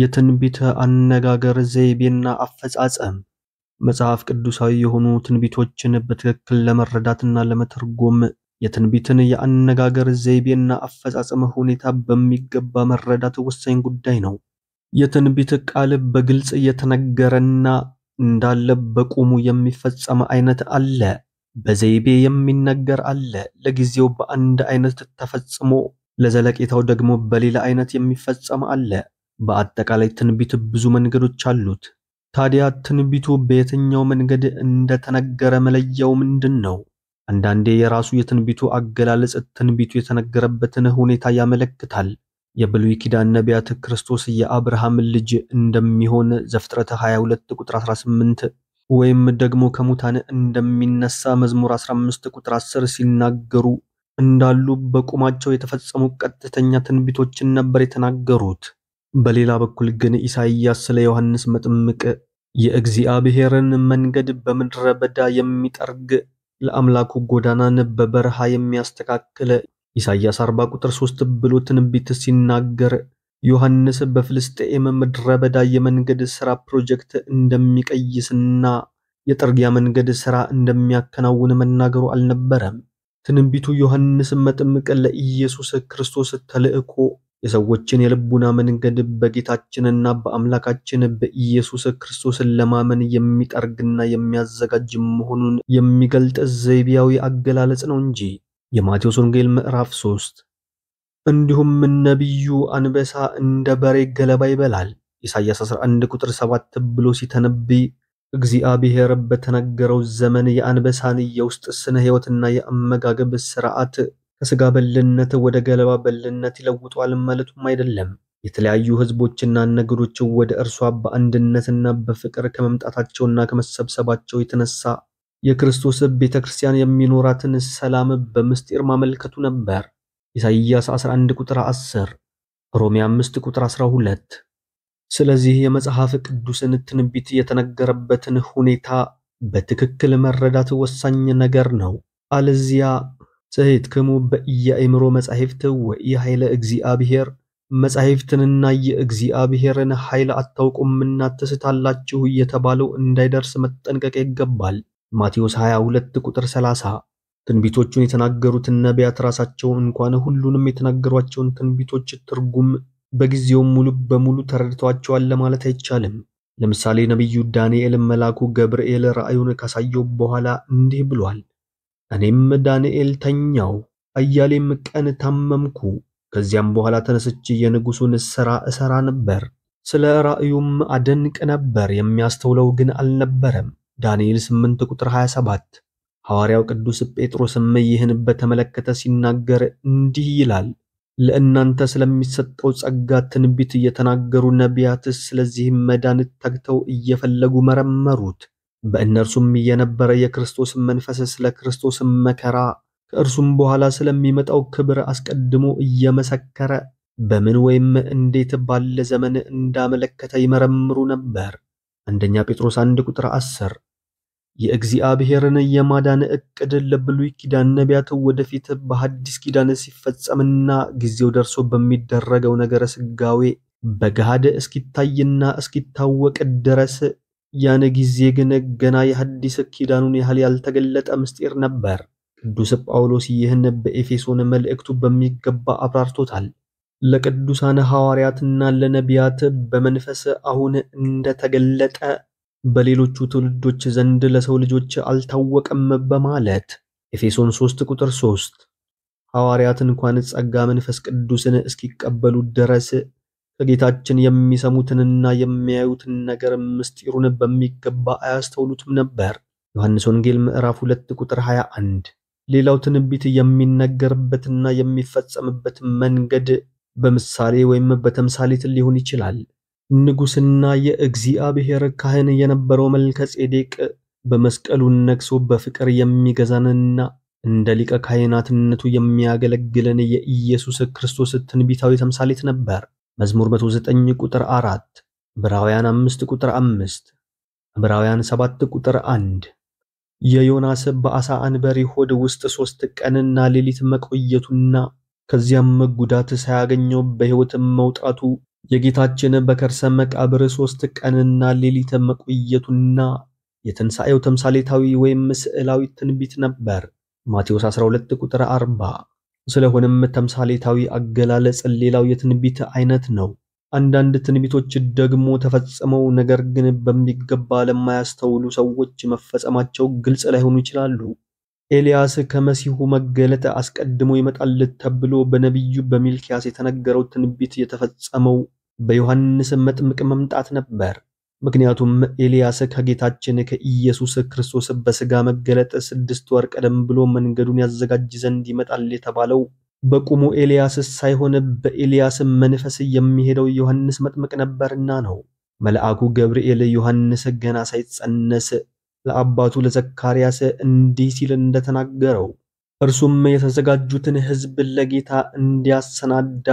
የትንቢት አነጋገር ዘይቤና አፈጻጸም መጽሐፍ ቅዱሳዊ የሆኑ ትንቢቶችን በትክክል ለመረዳትና ለመተርጎም የትንቢትን የአነጋገር ዘይቤና አፈጻጸም ሁኔታ በሚገባ መረዳት ወሳኝ ጉዳይ ነው። የትንቢት ቃል በግልጽ የተነገረና እንዳለ በቁሙ የሚፈጸም አይነት አለ። በዘይቤ የሚነገር አለ። ለጊዜው በአንድ አይነት ተፈጽሞ ለዘለቄታው ደግሞ በሌላ አይነት የሚፈጸም አለ። በአጠቃላይ ትንቢት ብዙ መንገዶች አሉት። ታዲያ ትንቢቱ በየትኛው መንገድ እንደተነገረ መለያው ምንድን ነው? አንዳንዴ የራሱ የትንቢቱ አገላለጽ ትንቢቱ የተነገረበትን ሁኔታ ያመለክታል። የብሉይ ኪዳን ነቢያት ክርስቶስ የአብርሃም ልጅ እንደሚሆን ዘፍጥረት 22 ቁጥር 18 ወይም ደግሞ ከሙታን እንደሚነሳ መዝሙር 15 ቁጥር 10 ሲናገሩ እንዳሉ በቁማቸው የተፈጸሙ ቀጥተኛ ትንቢቶችን ነበር የተናገሩት። በሌላ በኩል ግን ኢሳይያስ ስለ ዮሐንስ መጥምቅ የእግዚአብሔርን መንገድ በምድረ በዳ የሚጠርግ ለአምላኩ ጎዳናን በበረሃ የሚያስተካክል ኢሳይያስ 40 ቁጥር 3 ብሎ ትንቢት ሲናገር ዮሐንስ በፍልስጤም ምድረ በዳ የመንገድ ሥራ ፕሮጀክት እንደሚቀይስና የጥርጊያ መንገድ ሥራ እንደሚያከናውን መናገሩ አልነበረም። ትንቢቱ ዮሐንስ መጥምቅ ለኢየሱስ ክርስቶስ ተልእኮ የሰዎችን የልቡና መንገድ በጌታችንና በአምላካችን በኢየሱስ ክርስቶስን ለማመን የሚጠርግና የሚያዘጋጅ መሆኑን የሚገልጥ ዘይቤያዊ አገላለጽ ነው እንጂ። የማቴዎስ ወንጌል ምዕራፍ 3 እንዲሁም ነቢዩ አንበሳ እንደ በሬ ገለባ ይበላል ኢሳይያስ 11 ቁጥር 7 ብሎ ሲተነብይ እግዚአብሔር በተነገረው ዘመን የአንበሳን የውስጥ ስነ ሕይወትና የአመጋገብ ስርዓት ከስጋ በልነት ወደ ገለባ በልነት ይለውጧል ማለቱም አይደለም። የተለያዩ ህዝቦችና ነገዶች ወደ እርሷ በአንድነትና በፍቅር ከመምጣታቸውና ከመሰብሰባቸው የተነሳ የክርስቶስ ቤተ ክርስቲያን የሚኖራትን ሰላም በምስጢር ማመልከቱ ነበር። ኢሳይያስ 11 ቁጥር 10፣ ሮሜ 5 ቁጥር 12። ስለዚህ የመጽሐፍ ቅዱስን ትንቢት የተነገረበትን ሁኔታ በትክክል መረዳት ወሳኝ ነገር ነው። አለዚያ ሰሄትክሙ በኢያእምሮ መጻሕፍት ወኢኃይለ እግዚአብሔር መጻሕፍትንና የእግዚአብሔርን ኃይል አታውቁምና ትስታላችሁ እየተባለው እንዳይደርስ መጠንቀቅ ይገባል። ማቴዎስ 22 ቁጥር 30። ትንቢቶቹን የተናገሩትን ነቢያት ራሳቸው እንኳን ሁሉንም የተናገሯቸውን ትንቢቶች ትርጉም በጊዜው ሙሉ በሙሉ ተረድተዋቸዋል ለማለት አይቻልም። ለምሳሌ ነቢዩ ዳንኤል መልአኩ ገብርኤል ራእዩን ካሳየው በኋላ እንዲህ ብሏል። እኔም ዳንኤል ተኛው አያሌም ቀን ታመምኩ። ከዚያም በኋላ ተነስቼ የንጉሱን ሥራ እሠራ ነበር። ስለ ራእዩም አደንቅ ነበር፣ የሚያስተውለው ግን አልነበረም። ዳንኤል 8 ቁጥር 27። ሐዋርያው ቅዱስ ጴጥሮስም ይህን በተመለከተ ሲናገር እንዲህ ይላል፣ ለእናንተ ስለሚሰጠው ጸጋ ትንቢት የተናገሩ ነቢያት፣ ስለዚህም መዳን ተግተው እየፈለጉ መረመሩት በእነርሱም የነበረ የክርስቶስ መንፈስ ስለ ክርስቶስ መከራ ከእርሱም በኋላ ስለሚመጣው ክብር አስቀድሞ እየመሰከረ በምን ወይም እንዴት ባለ ዘመን እንዳመለከተ ይመረምሩ ነበር። አንደኛ ጴጥሮስ 1 ቁጥር 10። የእግዚአብሔርን የማዳን እቅድ ለብሉይ ኪዳን ነቢያት ወደፊት በሐዲስ ኪዳን ሲፈጸምና ጊዜው ደርሶ በሚደረገው ነገር ስጋዌ በገሃድ እስኪታይና እስኪታወቅ ድረስ ያን ጊዜ ግን ገና የሐዲስ ኪዳኑን ያህል ያልተገለጠ ምስጢር ነበር። ቅዱስ ጳውሎስ ይህን በኤፌሶን መልእክቱ በሚገባ አብራርቶታል። ለቅዱሳን ሐዋርያትና ለነቢያት በመንፈስ አሁን እንደተገለጠ በሌሎቹ ትውልዶች ዘንድ ለሰው ልጆች አልታወቀም በማለት ኤፌሶን 3 ቁጥር 3 ሐዋርያት እንኳን ጸጋ መንፈስ ቅዱስን እስኪቀበሉ ድረስ ከጌታችን የሚሰሙትንና የሚያዩትን ነገር ምስጢሩን በሚገባ አያስተውሉትም ነበር። ዮሐንስ ወንጌል ምዕራፍ 2 ቁጥር 21። ሌላው ትንቢት የሚነገርበትና የሚፈጸምበት መንገድ በምሳሌ ወይም በተምሳሌት ሊሆን ይችላል። ንጉሥና የእግዚአብሔር ካህን የነበረው መልከ ጼዴቅ በመስቀሉን ነግሶ በፍቅር የሚገዛንና እንደ ሊቀ ካህናትነቱ የሚያገለግለን የኢየሱስ ክርስቶስ ትንቢታዊ ተምሳሌት ነበር። መዝሙር 109 ቁጥር 4፣ ዕብራውያን 5 ቁጥር 5፣ ዕብራውያን 7 ቁጥር 1 የዮናስ በአሳ አንበሪ ሆድ ውስጥ ሶስት ቀንና ሌሊት መቆየቱና ከዚያም መጉዳት ሳያገኘው በሕይወት መውጣቱ የጌታችን በከርሰ መቃብር ሶስት ቀንና ሌሊት መቆየቱና የትንሣኤው ተምሳሌታዊ ወይም ስዕላዊ ትንቢት ነበር። ማቴዎስ 12 ቁጥር 40 ስለሆነም ተምሳሌታዊ አገላለጽ ሌላው የትንቢት አይነት ነው። አንዳንድ ትንቢቶች ደግሞ ተፈጽመው ነገር ግን በሚገባ ለማያስተውሉ ሰዎች መፈጸማቸው ግልጽ ላይሆኑ ይችላሉ። ኤልያስ ከመሲሁ መገለጥ አስቀድሞ ይመጣል ተብሎ በነቢዩ በሚልኪያስ የተነገረው ትንቢት የተፈጸመው በዮሐንስ መጥምቅ መምጣት ነበር። ምክንያቱም ኤልያስ ከጌታችን ከኢየሱስ ክርስቶስ በስጋ መገለጥ ስድስት ወር ቀደም ብሎ መንገዱን ያዘጋጅ ዘንድ ይመጣል የተባለው በቁሙ ኤልያስ ሳይሆን በኤልያስ መንፈስ የሚሄደው ዮሐንስ መጥምቅ ነበርና ነው። መልአኩ ገብርኤል ዮሐንስ ገና ሳይጸነስ ለአባቱ ለዘካርያስ እንዲህ ሲል እንደተናገረው እርሱም የተዘጋጁትን ሕዝብ ለጌታ እንዲያሰናዳ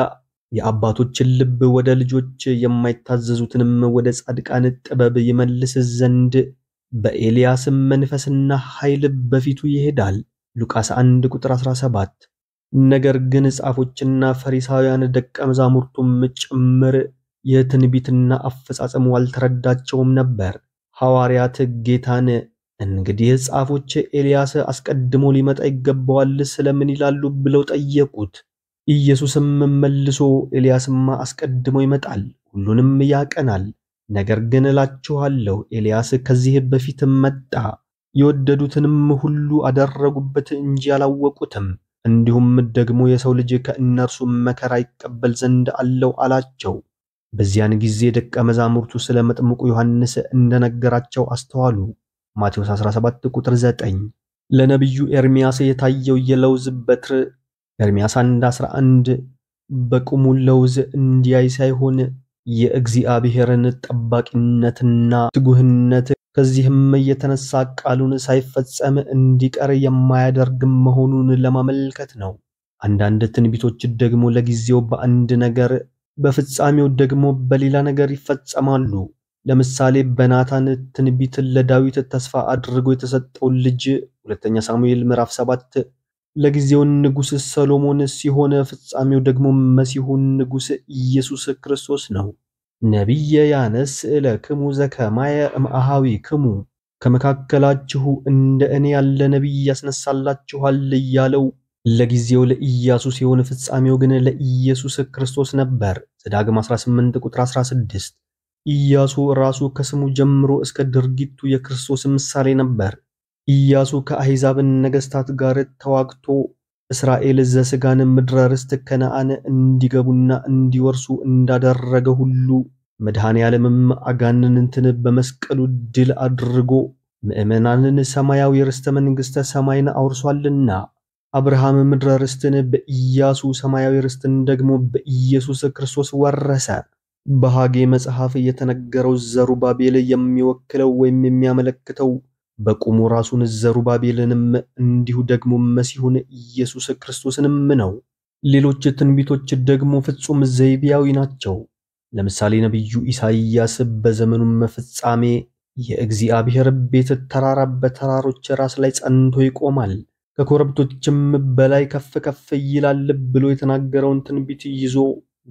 የአባቶችን ልብ ወደ ልጆች የማይታዘዙትንም ወደ ጻድቃን ጥበብ ይመልስ ዘንድ በኤልያስም መንፈስና ኃይል በፊቱ ይሄዳል። ሉቃስ 1 ቁጥር 17። ነገር ግን ጻፎችና ፈሪሳውያን ደቀ መዛሙርቱም ጭምር የትንቢትና አፈጻጸሙ አልተረዳቸውም ነበር። ሐዋርያት ጌታን እንግዲህ ጻፎች ኤልያስ አስቀድሞ ሊመጣ ይገባዋል ስለምን ይላሉ ብለው ጠየቁት። ኢየሱስም መልሶ ኤልያስማ አስቀድሞ ይመጣል፣ ሁሉንም ያቀናል። ነገር ግን እላችኋለሁ ኤልያስ ከዚህ በፊት መጣ፣ የወደዱትንም ሁሉ አደረጉበት እንጂ አላወቁትም። እንዲሁም ደግሞ የሰው ልጅ ከእነርሱ መከራ ይቀበል ዘንድ አለው አላቸው። በዚያን ጊዜ ደቀ መዛሙርቱ ስለ መጥምቁ ዮሐንስ እንደነገራቸው አስተዋሉ። ማቴዎስ 17 ቁጥር 9 ለነቢዩ ኤርሚያስ የታየው የለውዝ በትር ኤርምያስ 1 11 በቁሙ ለውዝ እንዲያይ ሳይሆን የእግዚአብሔርን ጠባቂነትና ትጉህነት ከዚህም የተነሳ ቃሉን ሳይፈጸም እንዲቀር የማያደርግ መሆኑን ለማመልከት ነው። አንዳንድ ትንቢቶች ደግሞ ለጊዜው በአንድ ነገር በፍጻሜው ደግሞ በሌላ ነገር ይፈጸማሉ። ለምሳሌ በናታን ትንቢት ለዳዊት ተስፋ አድርጎ የተሰጠው ልጅ ሁለተኛ ሳሙኤል ምዕራፍ 7 ለጊዜው ንጉሥ ሰሎሞን ሲሆን ፍጻሜው ደግሞ መሲሁ ንጉሥ ኢየሱስ ክርስቶስ ነው። ነቢየ ያነስ ለክሙ ዘከማየ እምአሃዊ ክሙ ከመካከላችሁ እንደ እኔ ያለ ነቢይ ያስነሳላችኋል እያለው ለጊዜው ለኢያሱ ሲሆን ፍጻሜው ግን ለኢየሱስ ክርስቶስ ነበር። ዘዳግም 18 ቁጥር 16 ኢያሱ ራሱ ከስሙ ጀምሮ እስከ ድርጊቱ የክርስቶስ ምሳሌ ነበር። ኢያሱ ከአሕዛብ ነገሥታት ጋር ተዋግቶ እስራኤል ዘስጋን ምድረ ርስት ከነዓን እንዲገቡና እንዲወርሱ እንዳደረገ ሁሉ መድኃኔ ዓለምም አጋንንትን በመስቀሉ ድል አድርጎ ምእመናንን ሰማያዊ ርስተ መንግሥተ ሰማይን አውርሷልና አብርሃም ምድረ ርስትን በኢያሱ ሰማያዊ ርስትን ደግሞ በኢየሱስ ክርስቶስ ወረሰ። በሐጌ መጽሐፍ የተነገረው ዘሩባቤል የሚወክለው ወይም የሚያመለክተው በቁሙ ራሱን ዘሩባቤልንም እንዲሁ ደግሞ መሲሁን ኢየሱስ ክርስቶስንም ነው። ሌሎች ትንቢቶች ደግሞ ፍጹም ዘይቤያዊ ናቸው። ለምሳሌ ነቢዩ ኢሳይያስ በዘመኑ ፍጻሜ የእግዚአብሔር ቤት ተራራ በተራሮች ራስ ላይ ጸንቶ ይቆማል፣ ከኮረብቶችም በላይ ከፍ ከፍ ይላል ብሎ የተናገረውን ትንቢት ይዞ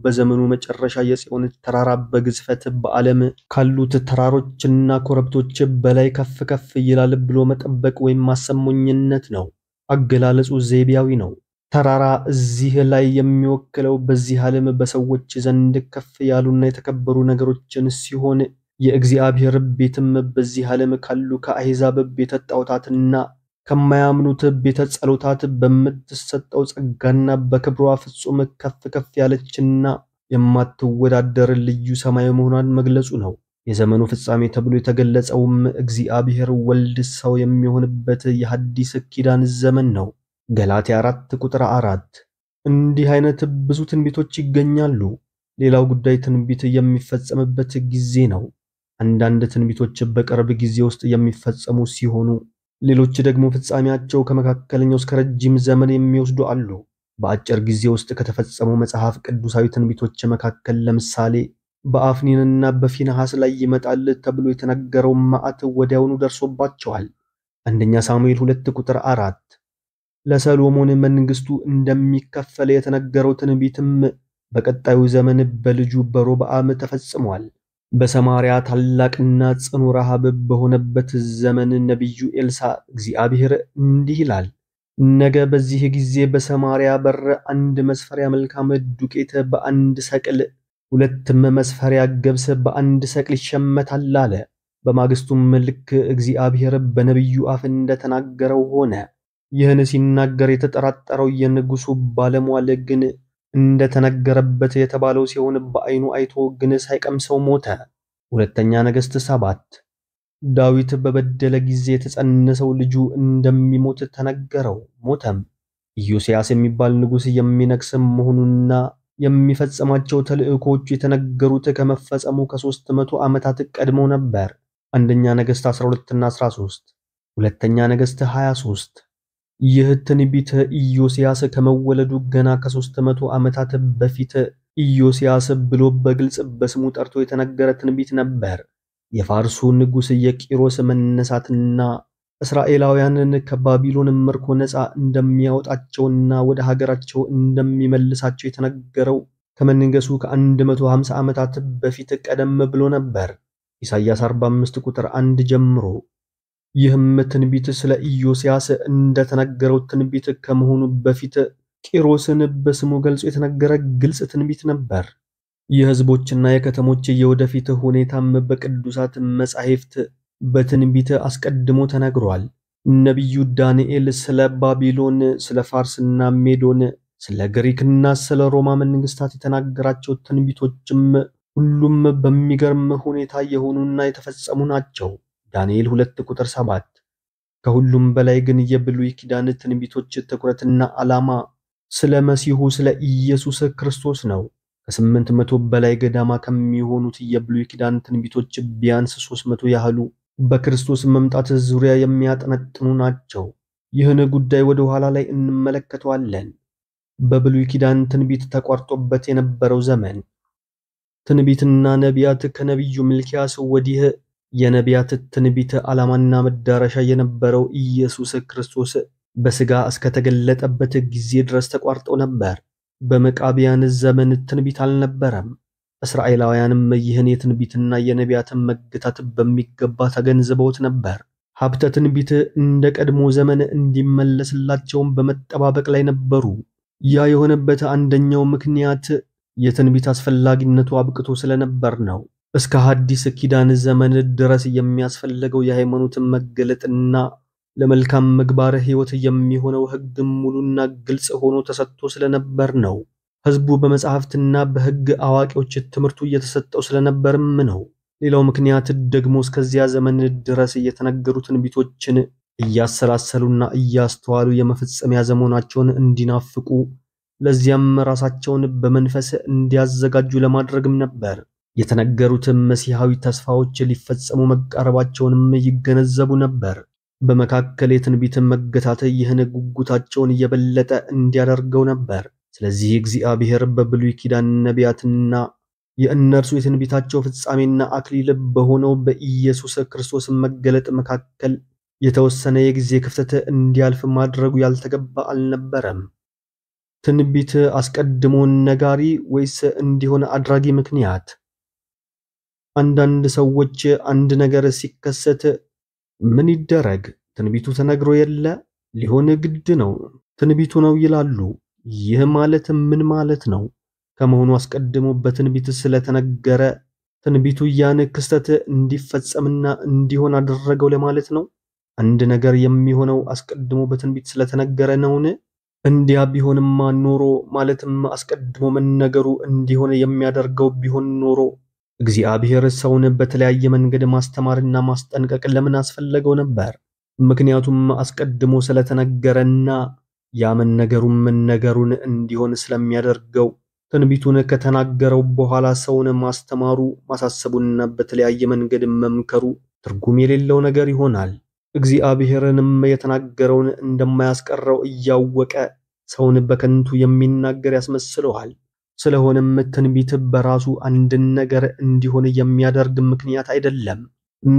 በዘመኑ መጨረሻ የጽዮን ተራራ በግዝፈት በዓለም ካሉት ተራሮችና ኮረብቶች በላይ ከፍ ከፍ ይላል ብሎ መጠበቅ ወይም ማሰሞኝነት ነው። አገላለጹ ዘይቤያዊ ነው። ተራራ እዚህ ላይ የሚወክለው በዚህ ዓለም በሰዎች ዘንድ ከፍ ያሉና የተከበሩ ነገሮችን ሲሆን የእግዚአብሔር ቤትም በዚህ ዓለም ካሉ ከአሕዛብ ቤተ ጣዖታትና ከማያምኑት ቤተ ጸሎታት በምትሰጠው ጸጋና በክብሯ ፍጹም ከፍ ከፍ ያለችና የማትወዳደር ልዩ ሰማያዊ መሆኗን መግለጹ ነው። የዘመኑ ፍጻሜ ተብሎ የተገለጸውም እግዚአብሔር ወልድ ሰው የሚሆንበት የሐዲስ ኪዳን ዘመን ነው። ገላትያ 4 ቁጥር 4። እንዲህ አይነት ብዙ ትንቢቶች ይገኛሉ። ሌላው ጉዳይ ትንቢት የሚፈጸምበት ጊዜ ነው። አንዳንድ ትንቢቶች በቅርብ ጊዜ ውስጥ የሚፈጸሙ ሲሆኑ ሌሎች ደግሞ ፍጻሜያቸው ከመካከለኛው እስከ ረጅም ዘመን የሚወስዱ አሉ። በአጭር ጊዜ ውስጥ ከተፈጸሙ መጽሐፍ ቅዱሳዊ ትንቢቶች መካከል ለምሳሌ በአፍኒንና በፊንሐስ ላይ ይመጣል ተብሎ የተነገረው መዓት ወዲያውኑ ደርሶባቸዋል። አንደኛ ሳሙኤል 2 ቁጥር 4 ለሰሎሞን መንግስቱ እንደሚከፈል የተነገረው ትንቢትም በቀጣዩ ዘመን በልጁ በሮብዓም ተፈጽሟል። በሰማርያ ታላቅና ጽኑ ረሃብ በሆነበት ዘመን ነቢዩ ኤልሳ እግዚአብሔር እንዲህ ይላል፣ ነገ በዚህ ጊዜ በሰማርያ በር አንድ መስፈሪያ መልካም ዱቄት በአንድ ሰቅል፣ ሁለትም መስፈሪያ ገብስ በአንድ ሰቅል ይሸመታል አለ። በማግስቱም ልክ እግዚአብሔር በነቢዩ አፍ እንደተናገረው ሆነ። ይህን ሲናገር የተጠራጠረው የንጉሱ ባለሟል ግን እንደተነገረበት የተባለው ሲሆን በአይኑ አይቶ ግን ሳይቀምሰው ሞተ። ሁለተኛ ነገሥት ሰባት ዳዊት በበደለ ጊዜ የተጸነሰው ልጁ እንደሚሞት ተነገረው፣ ሞተም። ኢዮስያስ የሚባል ንጉሥ የሚነግስ መሆኑና የሚፈጸማቸው ተልእኮቹ የተነገሩት ከመፈጸሙ ከሦስት መቶ ዓመታት ቀድሞ ነበር። አንደኛ ነገሥት 12 እና 13፣ ሁለተኛ ነገሥት 23 ይህ ትንቢተ ኢዮስያስ ከመወለዱ ገና ከሶስት መቶ ዓመታት በፊት ኢዮስያስ ብሎ በግልጽ በስሙ ጠርቶ የተነገረ ትንቢት ነበር። የፋርሱ ንጉሥ የቂሮስ መነሳትና እስራኤላውያንን ከባቢሎን ምርኮ ነፃ እንደሚያወጣቸውና ወደ ሀገራቸው እንደሚመልሳቸው የተነገረው ከመንገሱ ከ150 ዓመታት በፊት ቀደም ብሎ ነበር። ኢሳይያስ 45 ቁጥር 1 ጀምሮ ይህም ትንቢት ስለ ኢዮስያስ እንደተናገረው ትንቢት ከመሆኑ በፊት ቂሮስን በስሙ ገልጾ የተነገረ ግልጽ ትንቢት ነበር። የህዝቦችና የከተሞች የወደፊት ሁኔታም በቅዱሳት መጻሕፍት በትንቢት አስቀድሞ ተነግሯል። ነቢዩ ዳንኤል ስለ ባቢሎን፣ ስለ ፋርስና ሜዶን፣ ስለ ግሪክና ስለ ሮማ መንግስታት የተናገራቸው ትንቢቶችም ሁሉም በሚገርም ሁኔታ የሆኑና የተፈጸሙ ናቸው። ዳንኤል 2 ቁጥር ሰባት ከሁሉም በላይ ግን የብሉይ ኪዳን ትንቢቶች ትኩረትና ዓላማ ስለ መሲሁ ስለ ኢየሱስ ክርስቶስ ነው። ከስምንት መቶ በላይ ገዳማ ከሚሆኑት የብሉይ ኪዳን ትንቢቶች ቢያንስ 300 መቶ ያህሉ በክርስቶስ መምጣት ዙሪያ የሚያጠነጥኑ ናቸው። ይህን ጉዳይ ወደ ኋላ ላይ እንመለከተዋለን። በብሉይ ኪዳን ትንቢት ተቋርጦበት የነበረው ዘመን ትንቢትና ነቢያት ከነቢዩ ሚልክያስ ወዲህ የነቢያት ትንቢት ዓላማና መዳረሻ የነበረው ኢየሱስ ክርስቶስ በሥጋ እስከተገለጠበት ጊዜ ድረስ ተቋርጦ ነበር። በመቃቢያን ዘመን ትንቢት አልነበረም። እስራኤላውያንም ይህን የትንቢትና የነቢያትን መገታት በሚገባ ተገንዝበውት ነበር። ሀብተ ትንቢት እንደ ቀድሞ ዘመን እንዲመለስላቸውም በመጠባበቅ ላይ ነበሩ። ያ የሆነበት አንደኛው ምክንያት የትንቢት አስፈላጊነቱ አብቅቶ ስለነበር ነው። እስከ ሐዲስ ኪዳን ዘመን ድረስ የሚያስፈልገው የሃይማኖትን መገለጥና ለመልካም ምግባር ሕይወት የሚሆነው ሕግ ሙሉና ግልጽ ሆኖ ተሰጥቶ ስለነበር ነው። ሕዝቡ በመጽሐፍትና በሕግ አዋቂዎች ትምህርቱ እየተሰጠው ስለነበርም ነው። ሌላው ምክንያት ደግሞ እስከዚያ ዘመን ድረስ እየተነገሩትን ቢቶችን እያሰላሰሉና እያስተዋሉ የመፈጸሚያ ዘመናቸውን እንዲናፍቁ ለዚያም ራሳቸውን በመንፈስ እንዲያዘጋጁ ለማድረግም ነበር። የተነገሩትም መሲሐዊ ተስፋዎች ሊፈጸሙ መቃረባቸውንም ይገነዘቡ ነበር። በመካከል የትንቢትን መገታተ ይህን ጉጉታቸውን እየበለጠ እንዲያደርገው ነበር። ስለዚህ እግዚአብሔር በብሉይ ኪዳን ነቢያትና የእነርሱ የትንቢታቸው ፍጻሜና አክሊል በሆነው በኢየሱስ ክርስቶስ መገለጥ መካከል የተወሰነ የጊዜ ክፍተት እንዲያልፍ ማድረጉ ያልተገባ አልነበረም። ትንቢት አስቀድሞ ነጋሪ ወይስ እንዲሆን አድራጊ ምክንያት? አንዳንድ ሰዎች አንድ ነገር ሲከሰት ምን ይደረግ ትንቢቱ ተነግሮ የለ ሊሆን ግድ ነው ትንቢቱ ነው ይላሉ። ይህ ማለት ምን ማለት ነው? ከመሆኑ አስቀድሞ በትንቢት ስለተነገረ ትንቢቱ ያን ክስተት እንዲፈጸምና እንዲሆን አደረገው ለማለት ነው። አንድ ነገር የሚሆነው አስቀድሞ በትንቢት ስለተነገረ ነውን? እንዲያ ቢሆንማ ኖሮ ማለትም አስቀድሞ መነገሩ እንዲሆን የሚያደርገው ቢሆን ኖሮ እግዚአብሔር ሰውን በተለያየ መንገድ ማስተማርና ማስጠንቀቅ ለምን አስፈለገው ነበር? ምክንያቱም አስቀድሞ ስለተነገረና ያምን ነገሩም ነገሩን እንዲሆን ስለሚያደርገው ትንቢቱን ከተናገረው በኋላ ሰውን ማስተማሩ ማሳሰቡና በተለያየ መንገድ መምከሩ ትርጉም የሌለው ነገር ይሆናል። እግዚአብሔርንም የተናገረውን እንደማያስቀረው እያወቀ ሰውን በከንቱ የሚናገር ያስመስለዋል። ስለሆነም ትንቢት በራሱ አንድን ነገር እንዲሆን የሚያደርግ ምክንያት አይደለም።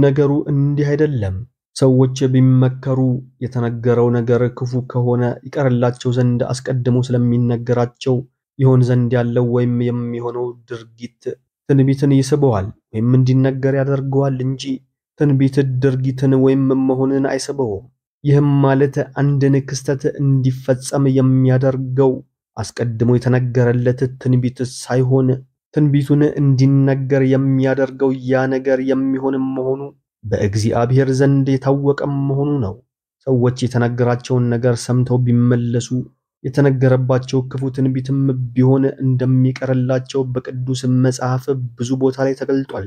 ነገሩ እንዲህ አይደለም። ሰዎች ቢመከሩ የተነገረው ነገር ክፉ ከሆነ ይቀርላቸው ዘንድ አስቀድሞ ስለሚነገራቸው ይሆን ዘንድ ያለው ወይም የሚሆነው ድርጊት ትንቢትን ይስበዋል ወይም እንዲነገር ያደርገዋል እንጂ ትንቢት ድርጊትን ወይም መሆንን አይስበውም። ይህም ማለት አንድን ክስተት እንዲፈጸም የሚያደርገው አስቀድሞ የተነገረለት ትንቢት ሳይሆን ትንቢቱን እንዲነገር የሚያደርገው ያ ነገር የሚሆን መሆኑ በእግዚአብሔር ዘንድ የታወቀ መሆኑ ነው። ሰዎች የተነገራቸውን ነገር ሰምተው ቢመለሱ የተነገረባቸው ክፉ ትንቢትም ቢሆን እንደሚቀርላቸው በቅዱስ መጽሐፍ ብዙ ቦታ ላይ ተገልጧል።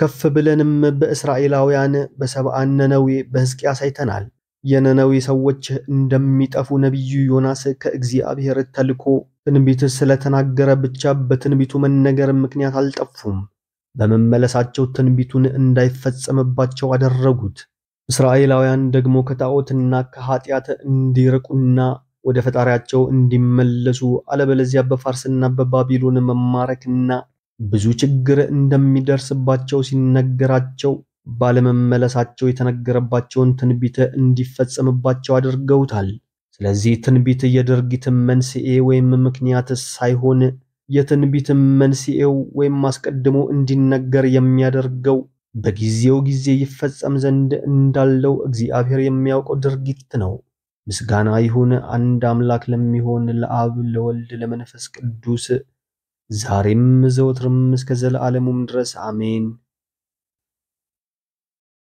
ከፍ ብለንም በእስራኤላውያን በሰብአ ነነዌ በሕዝቅያስ አይተናል። የነነዌ ሰዎች እንደሚጠፉ ነቢዩ ዮናስ ከእግዚአብሔር ተልኮ ትንቢት ስለተናገረ ብቻ በትንቢቱ መነገር ምክንያት አልጠፉም። በመመለሳቸው ትንቢቱን እንዳይፈጸምባቸው አደረጉት። እስራኤላውያን ደግሞ ከጣዖትና ከኃጢአት እንዲርቁና ወደ ፈጣሪያቸው እንዲመለሱ አለበለዚያ በፋርስና በባቢሎን መማረክና ብዙ ችግር እንደሚደርስባቸው ሲነገራቸው ባለመመለሳቸው የተነገረባቸውን ትንቢት እንዲፈጸምባቸው አድርገውታል። ስለዚህ ትንቢት የድርጊትን መንስኤ ወይም ምክንያት ሳይሆን የትንቢት መንስኤው ወይም አስቀድሞ እንዲነገር የሚያደርገው በጊዜው ጊዜ ይፈጸም ዘንድ እንዳለው እግዚአብሔር የሚያውቀው ድርጊት ነው። ምስጋና ይሁን አንድ አምላክ ለሚሆን ለአብ ለወልድ ለመንፈስ ቅዱስ ዛሬም ዘወትርም እስከ ዘለዓለሙም ድረስ አሜን።